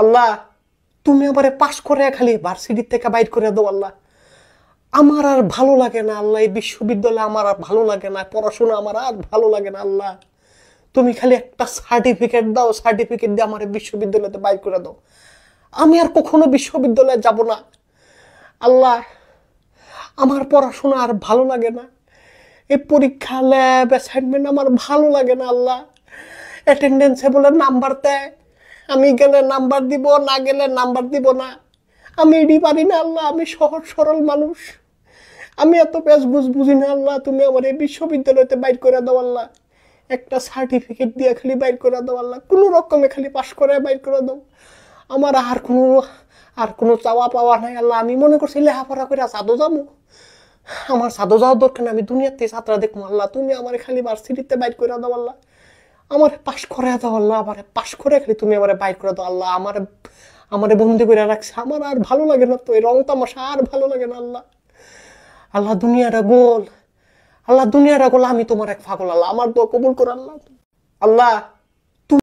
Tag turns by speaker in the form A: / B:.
A: আল্লাহ তুমি আমারে পাস করে খালি ভার্সিটির থেকে বাইর করে দাও আল্লাহ আমার আর ভালো লাগে না আল্লাহ এই বিশ্ববিদ্যালয়ে আমার আর ভালো লাগে না পড়াশোনা আমার আর ভালো লাগে না আল্লাহ তুমি খালি একটা সার্টিফিকেট দাও সার্টিফিকেট দিয়ে আমার বিশ্ববিদ্যালয়তে বাইর করে দাও আমি আর কখনো বিশ্ববিদ্যালয়ে যাব না আল্লাহ আমার পড়াশোনা আর ভালো লাগে না এই পরীক্ষা ল্যাব অ্যাসাইনমেন্ট আমার ভালো লাগে না আল্লাহ অ্যাটেন্ডেন্সে বলে নাম্বার দেয় আমি গেলে নাম্বার দিব না গেলে নাম্বার দিব না আমি এটি পারি না আল্লাহ আমি সহজ সরল মানুষ আমি এত বেশ বুঝ বুঝি না আল্লাহ তুমি আমার এই বিশ্ববিদ্যালয়তে বাইর করে দাও আল্লাহ একটা সার্টিফিকেট দিয়ে খালি বাইর করে দাও আল্লাহ কোনো রকমে খালি পাশ করে বাইর করে দাও আমার আর কোনো আর কোনো চাওয়া পাওয়া নাই আল্লাহ আমি মনে করছি লেখাপড়া করে সাদো যাবো আমার সাদো যাওয়ার দরকার আমি দুনিয়াতে ছাত্রা দেখবো আল্লাহ তুমি আমার খালি ভার্সিটিতে বাইর করে দাও আল্লাহ আমার পাশ করে দাও আল্লাহ আমার পাশ করে খালি তুমি আমার বাইর করে দাও আল্লাহ আমার আমার বন্দি করে রাখছে আমার আর ভালো লাগে না তো এই রং তামাশা আর ভালো লাগে না আল্লাহ আল্লাহ দুনিয়াটা গোল আল্লাহ দুনিয়াটা গোল আমি তোমার এক ফাগল আল্লাহ আমার তো কবুল করে আল্লাহ আল্লাহ